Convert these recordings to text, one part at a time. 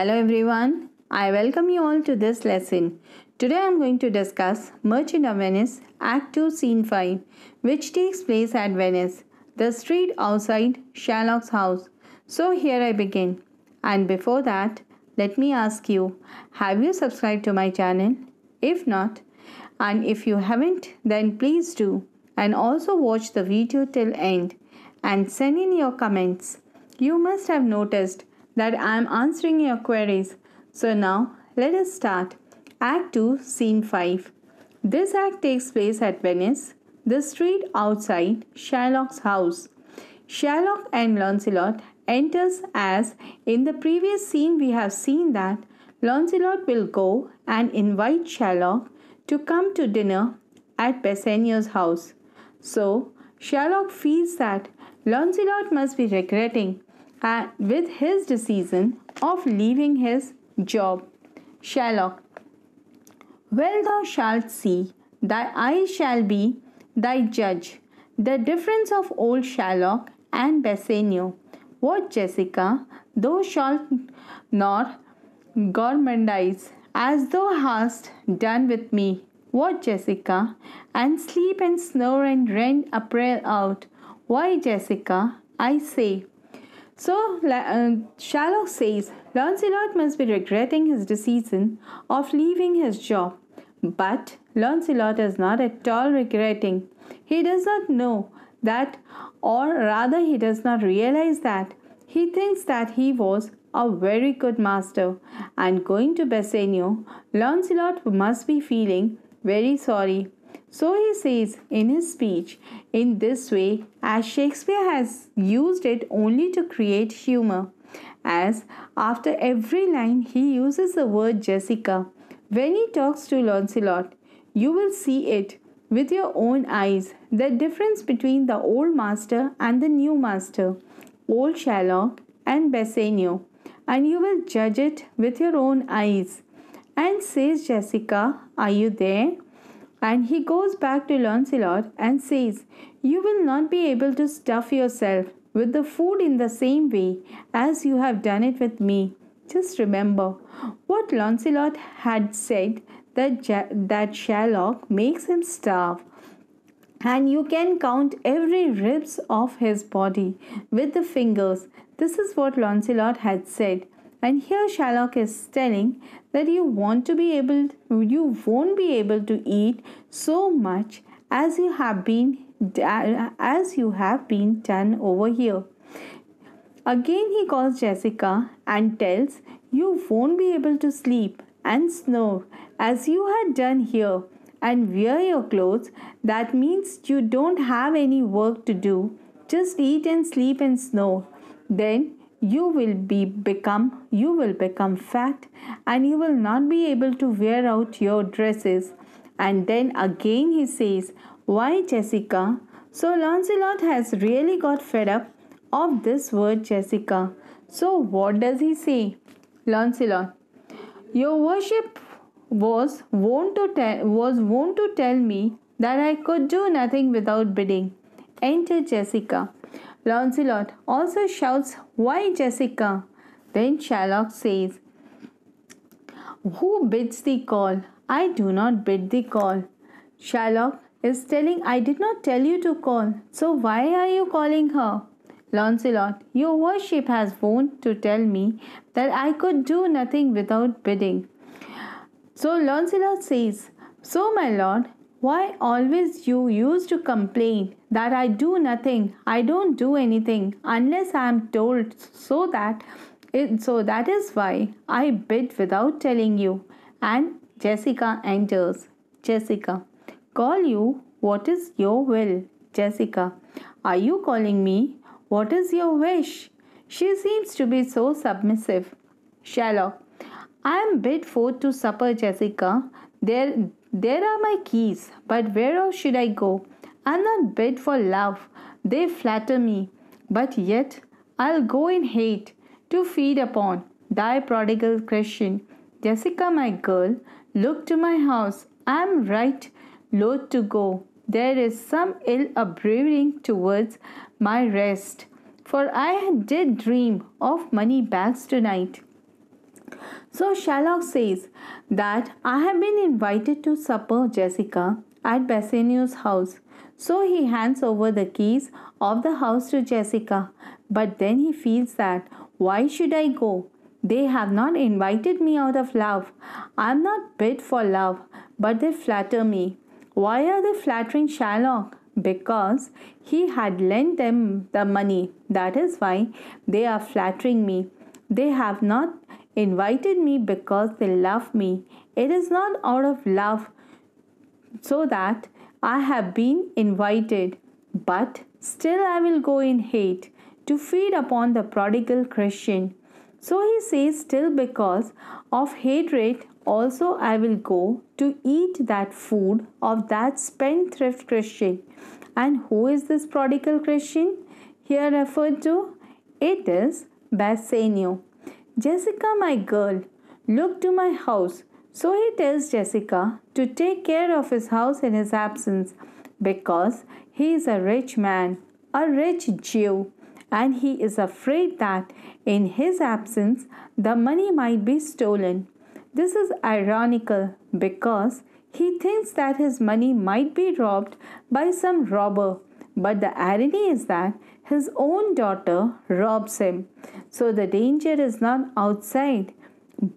Hello everyone, I welcome you all to this lesson. Today I am going to discuss Merchant of Venice Act 2 Scene 5 which takes place at Venice, the street outside Sherlock's house. So here I begin. And before that, let me ask you, have you subscribed to my channel? If not, and if you haven't, then please do and also watch the video till end and send in your comments. You must have noticed that I am answering your queries. So now let us start. Act 2, Scene 5. This act takes place at Venice, the street outside Shylock's house. Shylock and Launcelot enters as in the previous scene we have seen that Launcelot will go and invite Shylock to come to dinner at Bassanio's house. So Shylock feels that Launcelot must be regretting and with his decision of leaving his job. Shylock, well thou shalt see, thy eye shall be thy judge. The difference of old Shylock and Bassanio. What Jessica, thou shalt not gormandize, as thou hast done with me. What Jessica, and sleep and snore and rend prayer out. Why, Jessica, I say, so uh, says Launcelot must be regretting his decision of leaving his job. But Launcelot is not at all regretting. He does not know that, or rather, he does not realize that. He thinks that he was a very good master. And going to Bassanio, Launcelot must be feeling very sorry so he says in his speech, in this way, as Shakespeare has used it only to create humor, as after every line he uses the word Jessica. When he talks to Launcelot, you will see it with your own eyes the difference between the old master and the new master, old Shylock and Bassanio, and you will judge it with your own eyes. And says Jessica, Are you there? And he goes back to Lancelot and says, You will not be able to stuff yourself with the food in the same way as you have done it with me. Just remember what Lancelot had said that, ja- that Sherlock makes him starve and you can count every ribs of his body with the fingers. This is what Lancelot had said. And here Shylock is telling that you want to be able you won't be able to eat so much as you have been as you have been done over here. Again he calls Jessica and tells you won't be able to sleep and snore as you had done here and wear your clothes that means you don't have any work to do just eat and sleep and snore then you will be become you will become fat and you will not be able to wear out your dresses and then again he says why jessica so lancelot has really got fed up of this word jessica so what does he say lancelot your worship was wont to tell was wont to tell me that i could do nothing without bidding enter jessica Launcelot also shouts, Why, Jessica? Then Sherlock says, Who bids thee call? I do not bid thee call. Sherlock is telling, I did not tell you to call, so why are you calling her? Launcelot, your worship has wont to tell me that I could do nothing without bidding. So Launcelot says, So, my lord, why always you used to complain that I do nothing, I don't do anything unless I am told so that it, so that is why I bid without telling you. And Jessica enters. Jessica, call you. What is your will? Jessica, are you calling me? What is your wish? She seems to be so submissive. Sherlock, I am bid forth to supper, Jessica. There, there are my keys, but whereof should I go? i am not bid for love, they flatter me, but yet I'll go in hate to feed upon thy prodigal Christian. Jessica, my girl, look to my house. I am right loth to go. There is some ill upbraiding towards my rest, for I did dream of money bags tonight. So Sherlock says that I have been invited to supper Jessica at Bassanio's house. So he hands over the keys of the house to Jessica, but then he feels that why should I go? They have not invited me out of love. I am not bid for love, but they flatter me. Why are they flattering Sherlock? Because he had lent them the money. That is why they are flattering me. They have not invited me because they love me. It is not out of love so that I have been invited, but still I will go in hate to feed upon the prodigal Christian. So he says, Still because of hatred, also I will go to eat that food of that spendthrift Christian. And who is this prodigal Christian here referred to? It is Bassanio. Jessica, my girl, look to my house. So he tells Jessica to take care of his house in his absence because he is a rich man, a rich Jew, and he is afraid that in his absence the money might be stolen. This is ironical because he thinks that his money might be robbed by some robber, but the irony is that his own daughter robs him. So the danger is not outside,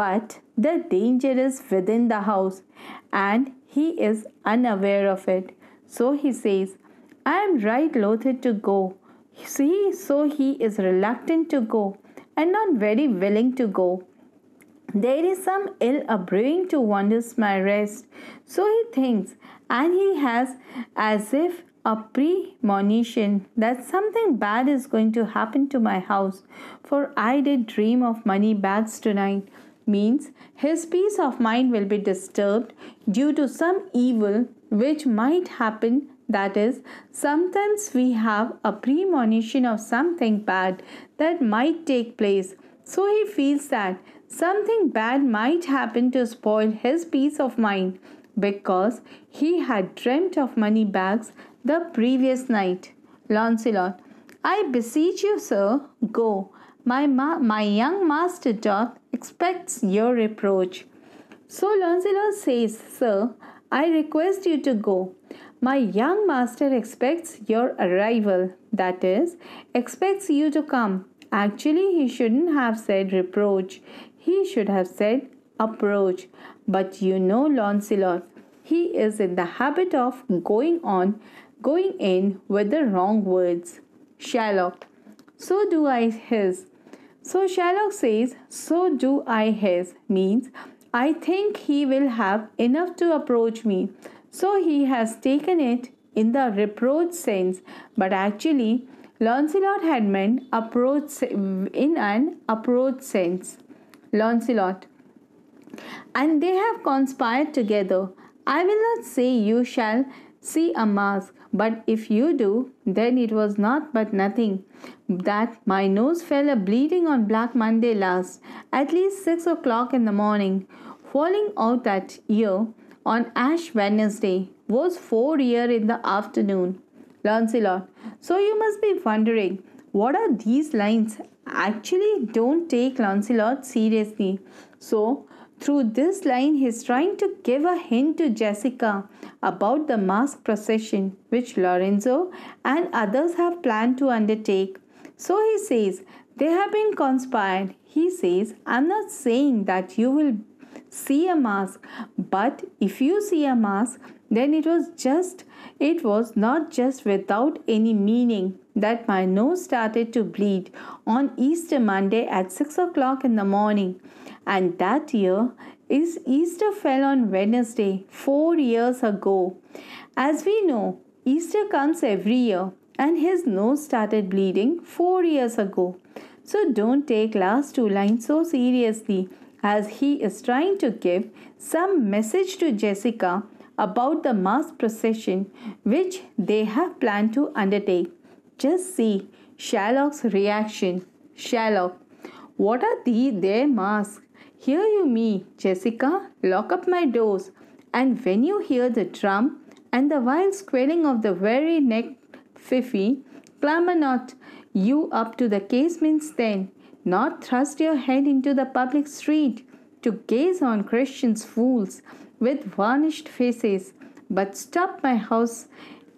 but the danger is within the house, and he is unaware of it. So he says, I am right loath to go. See, so he is reluctant to go and not very willing to go. There is some ill brewing to wonders my rest. So he thinks, and he has as if a premonition that something bad is going to happen to my house, for I did dream of money bags tonight. Means his peace of mind will be disturbed due to some evil which might happen. That is, sometimes we have a premonition of something bad that might take place. So he feels that something bad might happen to spoil his peace of mind because he had dreamt of money bags the previous night. Launcelot, I beseech you, sir, go. My, ma- my young master doth expects your reproach. So Launcelot says, Sir, I request you to go. My young master expects your arrival, that is, expects you to come. Actually, he shouldn't have said reproach, he should have said approach. But you know, Launcelot, he is in the habit of going on going in with the wrong words. Sherlock. so do I his. So Sherlock says, so do I his means, I think he will have enough to approach me. So he has taken it in the reproach sense, but actually, Launcelot had meant approach in an approach sense. Launcelot. And they have conspired together. I will not say you shall see a mask, but if you do, then it was not but nothing that my nose fell a bleeding on Black Monday last, at least six o'clock in the morning, falling out that year on Ash Wednesday was four year in the afternoon. Lancelot, so you must be wondering, what are these lines? Actually, don't take Lancelot seriously. So, through this line, he is trying to give a hint to Jessica about the mask procession which Lorenzo and others have planned to undertake. So he says, They have been conspired. He says, I'm not saying that you will see a mask, but if you see a mask, then it was just, it was not just without any meaning that my nose started to bleed on Easter Monday at 6 o'clock in the morning and that year, is Easter fell on Wednesday, four years ago. As we know, Easter comes every year, and his nose started bleeding four years ago. So don't take last two lines so seriously, as he is trying to give some message to Jessica about the mass procession which they have planned to undertake. Just see Sherlock's reaction. Sherlock. what are the, their masks? Hear you me, Jessica, lock up my doors. And when you hear the drum and the wild squealing of the very neck, fifi, clamber not you up to the casements then, not thrust your head into the public street to gaze on Christians fools with varnished faces, but stop my house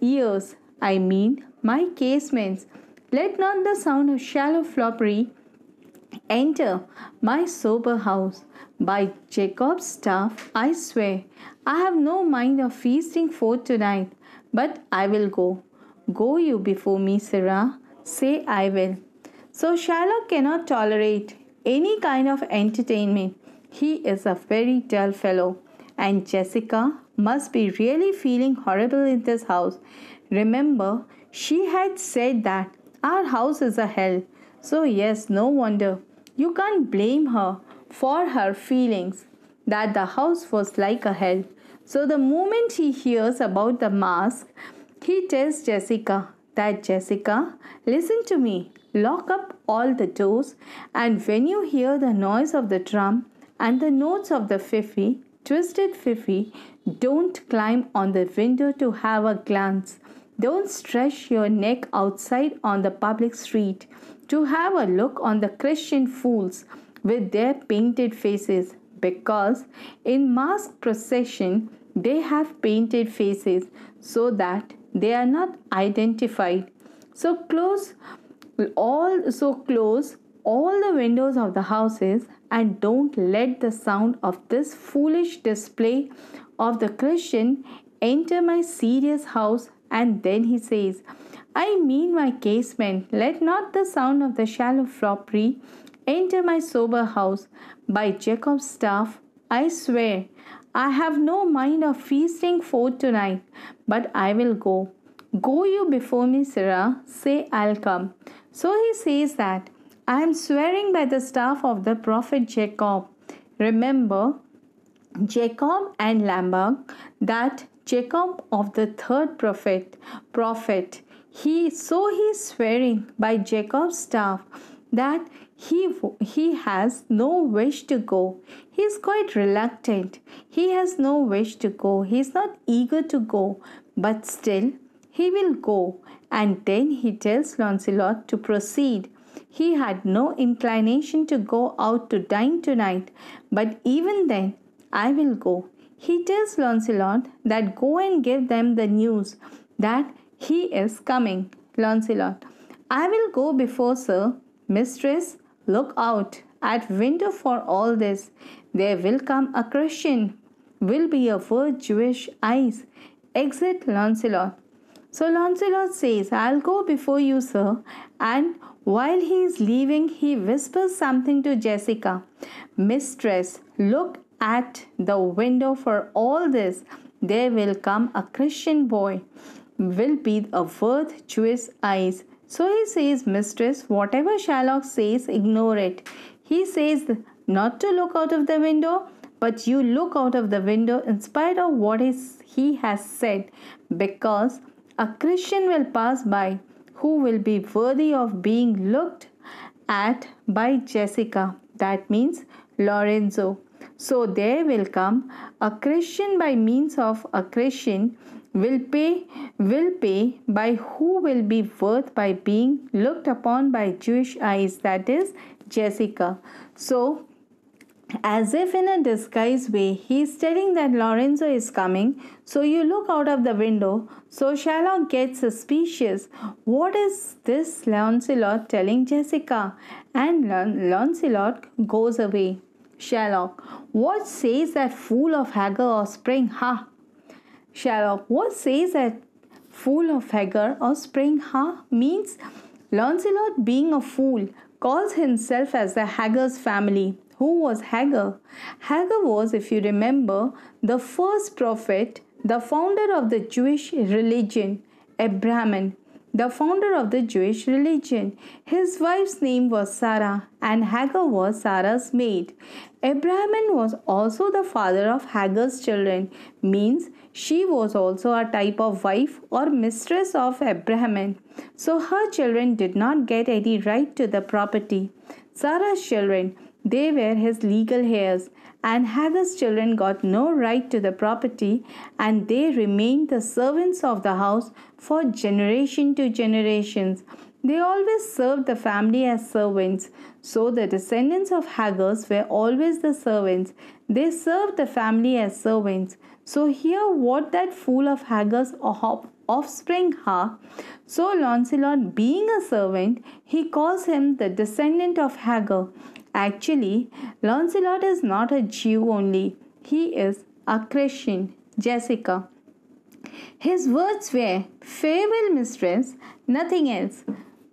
ears, I mean my casements. Let not the sound of shallow floppery Enter my sober house. By Jacob's staff, I swear, I have no mind of feasting forth tonight, but I will go. Go you before me, Sarah. Say I will. So Shylock cannot tolerate any kind of entertainment. He is a very dull fellow, and Jessica must be really feeling horrible in this house. Remember, she had said that our house is a hell. So, yes, no wonder. You can't blame her for her feelings that the house was like a hell. So, the moment he hears about the mask, he tells Jessica that Jessica, listen to me, lock up all the doors, and when you hear the noise of the drum and the notes of the fifi, twisted fifi, don't climb on the window to have a glance. Don't stretch your neck outside on the public street to have a look on the Christian fools with their painted faces, because in mass procession they have painted faces so that they are not identified. So close all so close all the windows of the houses and don't let the sound of this foolish display of the Christian enter my serious house. And then he says, I mean my casement, let not the sound of the shallow floppery enter my sober house. By Jacob's staff, I swear, I have no mind of feasting forth tonight, but I will go. Go you before me, Sirrah, say I'll come. So he says that I am swearing by the staff of the prophet Jacob. Remember, Jacob and Lambert, that Jacob of the third prophet, prophet, he, so he is swearing by Jacob's staff that he, he has no wish to go. He is quite reluctant. He has no wish to go. He is not eager to go, but still he will go. And then he tells Launcelot to proceed. He had no inclination to go out to dine tonight, but even then, I will go. He tells Launcelot that go and give them the news that he is coming. Launcelot. I will go before, sir. Mistress, look out at window for all this. There will come a Christian, will be a word Jewish eyes. Exit Launcelot. So Launcelot says, I'll go before you, sir. And while he is leaving, he whispers something to Jessica. Mistress, look at the window for all this. There will come a Christian boy will be of virtuous eyes. So he says, Mistress, whatever Shylock says, ignore it. He says not to look out of the window, but you look out of the window in spite of what is, he has said, because a Christian will pass by who will be worthy of being looked at by Jessica. That means Lorenzo. So they will come. Accretion by means of accretion will pay will pay by who will be worth by being looked upon by Jewish eyes that is Jessica. So as if in a disguised way, he is telling that Lorenzo is coming. So you look out of the window. So Shylock gets suspicious. What is this Launcelot telling Jessica? And Launcelot goes away. Sherlock, what says that fool of Hagar or Spring? Ha! Sherlock, what says that fool of Hagar or Spring? Ha! means Launcelot, being a fool, calls himself as the Hagar's family. Who was Hagar? Hagar was, if you remember, the first prophet, the founder of the Jewish religion, a Brahman the founder of the Jewish religion. His wife's name was Sarah, and Hagar was Sarah's maid. Abraham was also the father of Hagar's children, means she was also a type of wife or mistress of Abraham. So her children did not get any right to the property. Sarah's children, they were his legal heirs, and Hagar's children got no right to the property, and they remained the servants of the house for generation to generations. They always served the family as servants. So the descendants of Haggars were always the servants. They served the family as servants. So hear what that fool of Haggars offspring ha? So Launcelot, being a servant, he calls him the descendant of Hagar. Actually, Launcelot is not a Jew only, he is a Christian. Jessica. His words were, Farewell, mistress, nothing else.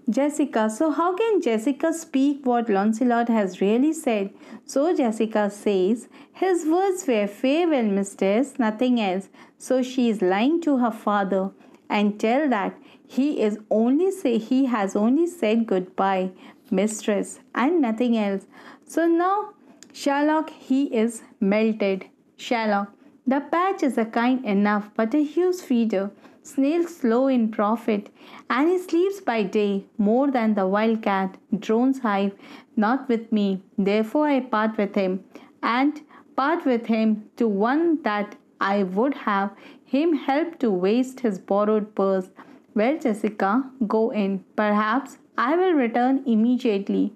Jessica, so how can Jessica speak what Launcelot has really said? So Jessica says, His words were, Farewell, mistress, nothing else. So she is lying to her father and tell that he is only say he has only said goodbye mistress and nothing else so now sherlock he is melted sherlock the patch is a kind enough but a huge feeder, Snails slow in profit, and he sleeps by day more than the wildcat, drones hive, not with me, therefore I part with him, and part with him to one that I would have him help to waste his borrowed purse. Well, Jessica, go in. Perhaps I will return immediately.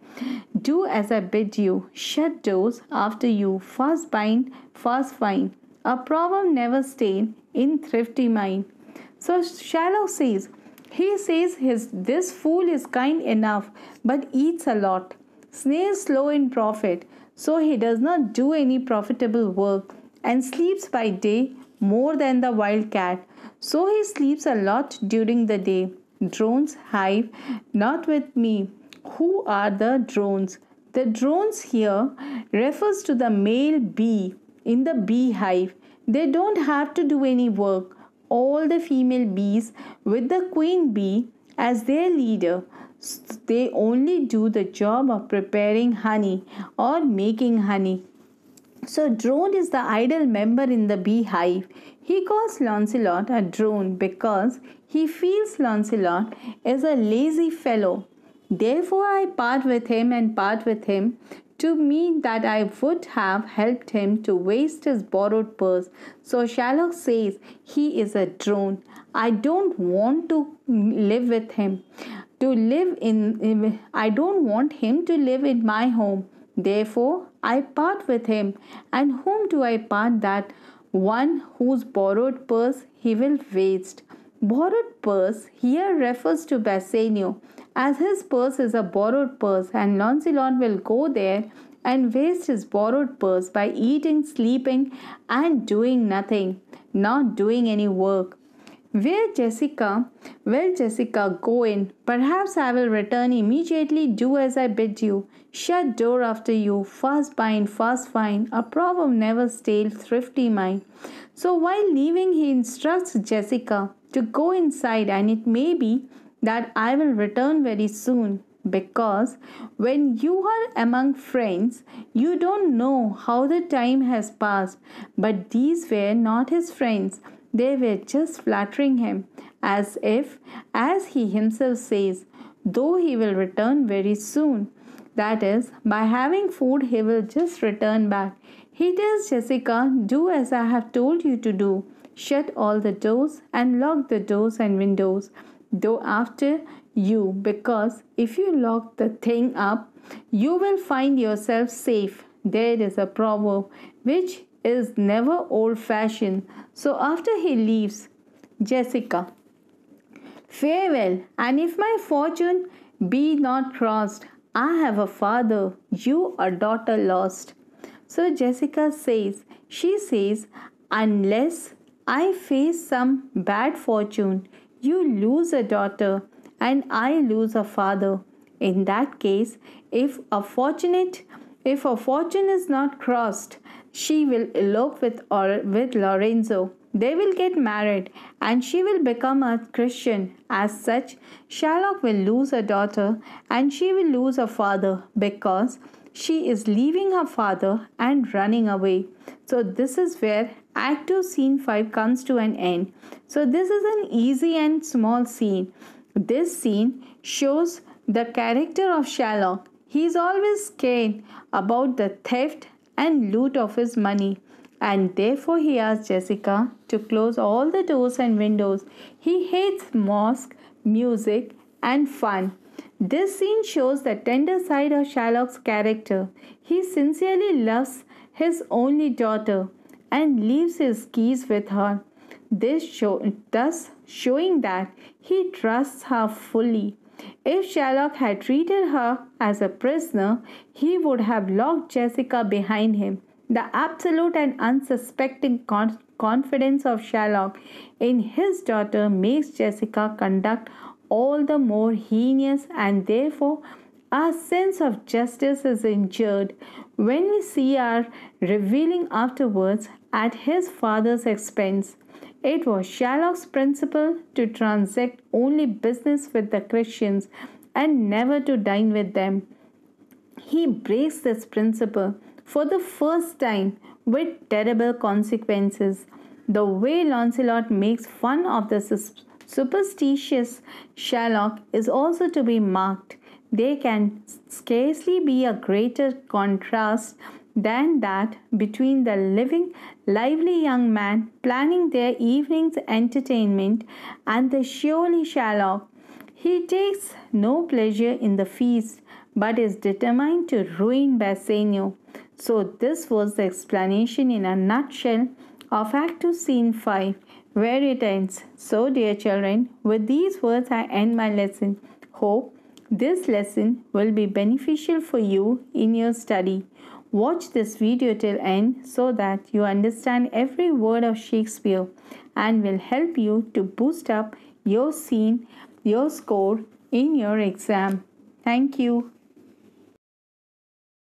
Do as I bid you. Shut doors after you. Fast bind, fast find. A proverb never stain in thrifty mind. So Shallow says, he says his this fool is kind enough, but eats a lot. Snail slow in profit, so he does not do any profitable work, and sleeps by day more than the wild cat. So he sleeps a lot during the day. Drones hive, not with me. Who are the drones? The drones here refers to the male bee in the beehive, they don't have to do any work. All the female bees, with the queen bee as their leader, they only do the job of preparing honey or making honey. So, drone is the idle member in the beehive. He calls Launcelot a drone because he feels Launcelot is a lazy fellow. Therefore, I part with him and part with him to me that I would have helped him to waste his borrowed purse. So Shylock says he is a drone. I don't want to live with him. To live in, I don't want him to live in my home. Therefore, I part with him. And whom do I part that? One whose borrowed purse he will waste. Borrowed purse here refers to Bassanio as his purse is a borrowed purse, and Launcelot will go there and waste his borrowed purse by eating, sleeping, and doing nothing, not doing any work. Where Jessica? Will Jessica go in? Perhaps I will return immediately. Do as I bid you. Shut door after you. Fast bind, fast fine. A proverb never stale, thrifty mind. So while leaving, he instructs Jessica to go inside, and it may be that I will return very soon because when you are among friends, you don't know how the time has passed. But these were not his friends, they were just flattering him, as if, as he himself says, though he will return very soon. That is, by having food, he will just return back. He tells Jessica, Do as I have told you to do. Shut all the doors and lock the doors and windows though after you because if you lock the thing up, you will find yourself safe. There is a proverb which is never old fashioned. So after he leaves, Jessica, farewell, and if my fortune be not crossed, I have a father, you a daughter lost. So Jessica says, she says, unless I face some bad fortune, you lose a daughter and I lose a father. In that case, if a fortunate if a fortune is not crossed, she will elope with or with Lorenzo. They will get married and she will become a Christian. As such, Shylock will lose a daughter and she will lose a father because she is leaving her father and running away. So, this is where Act 2, Scene 5 comes to an end. So, this is an easy and small scene. This scene shows the character of Sherlock. He is always scared about the theft and loot of his money, and therefore he asks Jessica to close all the doors and windows. He hates mosque, music, and fun. This scene shows the tender side of Sherlock's character. He sincerely loves his only daughter and leaves his keys with her. This show, thus showing that he trusts her fully. If Sherlock had treated her as a prisoner, he would have locked Jessica behind him. The absolute and unsuspecting con- confidence of Sherlock in his daughter makes Jessica conduct all the more heinous, and therefore, our sense of justice is injured when we see our revealing afterwards at his father's expense. It was Shylock's principle to transact only business with the Christians and never to dine with them. He breaks this principle for the first time with terrible consequences. The way Launcelot makes fun of the superstitious Shylock is also to be marked. There can scarcely be a greater contrast than that between the living, lively young man planning their evening's entertainment and the surely shallow. He takes no pleasure in the feast, but is determined to ruin Bassanio. So, this was the explanation in a nutshell of Act 2, Scene 5, where it ends. So, dear children, with these words, I end my lesson. Hope this lesson will be beneficial for you in your study. Watch this video till end so that you understand every word of Shakespeare and will help you to boost up your scene, your score in your exam. Thank you.